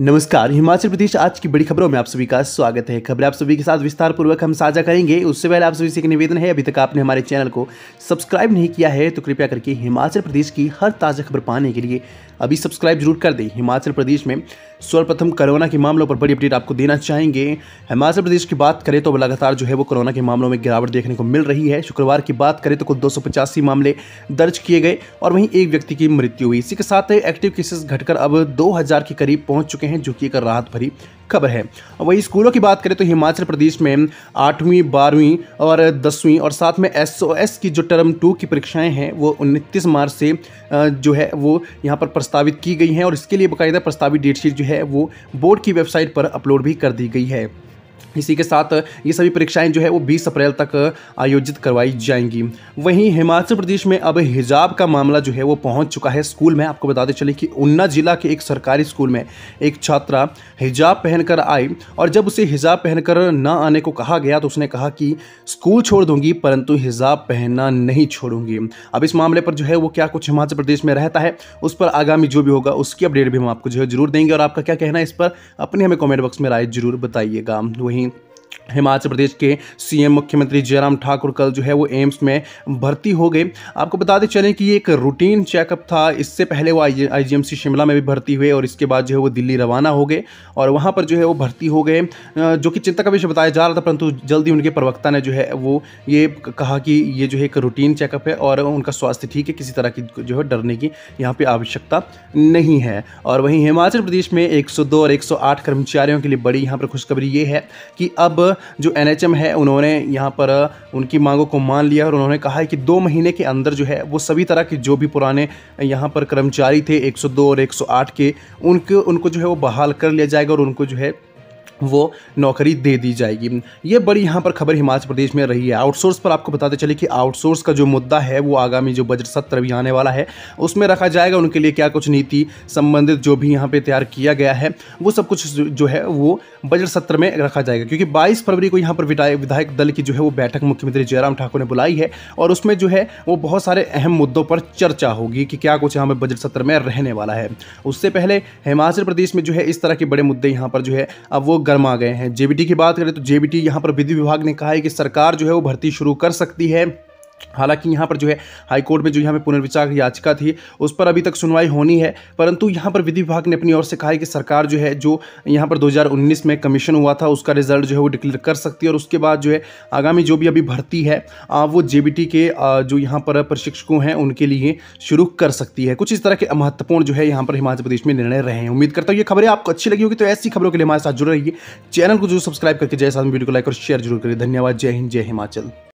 नमस्कार हिमाचल प्रदेश आज की बड़ी खबरों में आप सभी का स्वागत है खबरें आप सभी के साथ विस्तार पूर्वक हम साझा करेंगे उससे पहले आप सभी से एक निवेदन है अभी तक आपने हमारे चैनल को सब्सक्राइब नहीं किया है तो कृपया करके हिमाचल प्रदेश की हर ताज़ा खबर पाने के लिए अभी सब्सक्राइब जरूर कर दें हिमाचल प्रदेश में सर्वप्रथम कोरोना के मामलों पर बड़ी अपडेट आपको देना चाहेंगे हिमाचल प्रदेश की बात करें तो लगातार जो है वो कोरोना के मामलों में गिरावट देखने को मिल रही है शुक्रवार की बात करें तो कुल दो मामले दर्ज किए गए और वहीं एक व्यक्ति की मृत्यु हुई इसी के साथ एक्टिव केसेस घटकर अब दो के करीब पहुँच चुके चुके हैं जो कि एक राहत भरी खबर है वहीं स्कूलों की बात करें तो हिमाचल प्रदेश में आठवीं बारहवीं और दसवीं और साथ में एस की जो टर्म टू की परीक्षाएं हैं वो उनतीस मार्च से जो है वो यहां पर प्रस्तावित की गई हैं और इसके लिए बाकायदा प्रस्तावित डेटशीट जो है वो बोर्ड की वेबसाइट पर अपलोड भी कर दी गई है इसी के साथ ये सभी परीक्षाएं जो है वो 20 अप्रैल तक आयोजित करवाई जाएंगी वहीं हिमाचल प्रदेश में अब हिजाब का मामला जो है वो पहुंच चुका है स्कूल में आपको बताते चले कि ऊना जिला के एक सरकारी स्कूल में एक छात्रा हिजाब पहनकर आई और जब उसे हिजाब पहनकर ना आने को कहा गया तो उसने कहा कि स्कूल छोड़ दूंगी परंतु हिजाब पहनना नहीं छोड़ूंगी अब इस मामले पर जो है वो क्या कुछ हिमाचल प्रदेश में रहता है उस पर आगामी जो भी होगा उसकी अपडेट भी हम आपको जो है जरूर देंगे और आपका क्या कहना है इस पर अपने हमें कॉमेंट बॉक्स में राय जरूर बताइएगा वही वहीं हिमाचल प्रदेश के सीएम मुख्यमंत्री जयराम ठाकुर कल जो है वो एम्स में भर्ती हो गए आपको बताते चलें कि ये एक रूटीन चेकअप था इससे पहले वो आईजीएमसी शिमला में भी भर्ती हुए और इसके बाद जो है वो दिल्ली रवाना हो गए और वहाँ पर जो है वो भर्ती हो गए जो कि चिंता का विषय बताया जा रहा था परंतु जल्दी उनके प्रवक्ता ने जो है वो ये कहा कि ये जो है एक रूटीन चेकअप है और उनका स्वास्थ्य ठीक है किसी तरह की जो है डरने की यहाँ पर आवश्यकता नहीं है और वहीं हिमाचल प्रदेश में एक और एक कर्मचारियों के लिए बड़ी यहाँ पर खुशखबरी ये है कि अब जो एन है उन्होंने यहाँ पर उनकी मांगों को मान लिया और उन्होंने कहा है कि दो महीने के अंदर जो है वो सभी तरह के जो भी पुराने यहाँ पर कर्मचारी थे 102 और 108 के उनके उनको जो है वो बहाल कर लिया जाएगा और उनको जो है वो नौकरी दे दी जाएगी ये बड़ी यहाँ पर खबर हिमाचल प्रदेश में रही है आउटसोर्स पर आपको बताते चले कि आउटसोर्स का जो मुद्दा है वो आगामी जो बजट सत्र भी आने वाला है उसमें रखा जाएगा उनके लिए क्या कुछ नीति संबंधित जो भी यहाँ पे तैयार किया गया है वो सब कुछ जो है वो बजट सत्र में रखा जाएगा क्योंकि बाईस फरवरी को यहाँ पर विधायक दल की जो है वो बैठक मुख्यमंत्री जयराम ठाकुर ने बुलाई है और उसमें जो है वो बहुत सारे अहम मुद्दों पर चर्चा होगी कि क्या कुछ यहाँ पर बजट सत्र में रहने वाला है उससे पहले हिमाचल प्रदेश में जो है इस तरह के बड़े मुद्दे यहाँ पर जो है अब वो गर्मा गए हैं जेबीटी की बात करें तो जेबीटी यहाँ पर विधि विभाग ने कहा है कि सरकार जो है वो भर्ती शुरू कर सकती है हालांकि यहाँ पर जो है हाईकोर्ट में जो यहाँ पे पुनर्विचार याचिका थी उस पर अभी तक सुनवाई होनी है परंतु यहाँ पर विधि विभाग ने अपनी ओर से कहा है कि सरकार जो है जो यहाँ पर 2019 में कमीशन हुआ था उसका रिजल्ट जो है वो डिक्लेयर कर सकती है और उसके बाद जो है आगामी जो भी अभी भर्ती है वो जे के जो यहाँ पर प्रशिक्षकों हैं उनके लिए शुरू कर सकती है कुछ इस तरह के महत्वपूर्ण जो है यहाँ पर हिमाचल प्रदेश में निर्णय रहे हैं उम्मीद करता हूँ ये खबरें आपको अच्छी लगी होगी तो ऐसी खबरों के लिए हमारे साथ जुड़े रहिए चैनल को जो सब्सक्राइब करके जय साथ वीडियो को लाइक और शेयर जरूर करिए धन्यवाद जय हिंद जय हिमाचल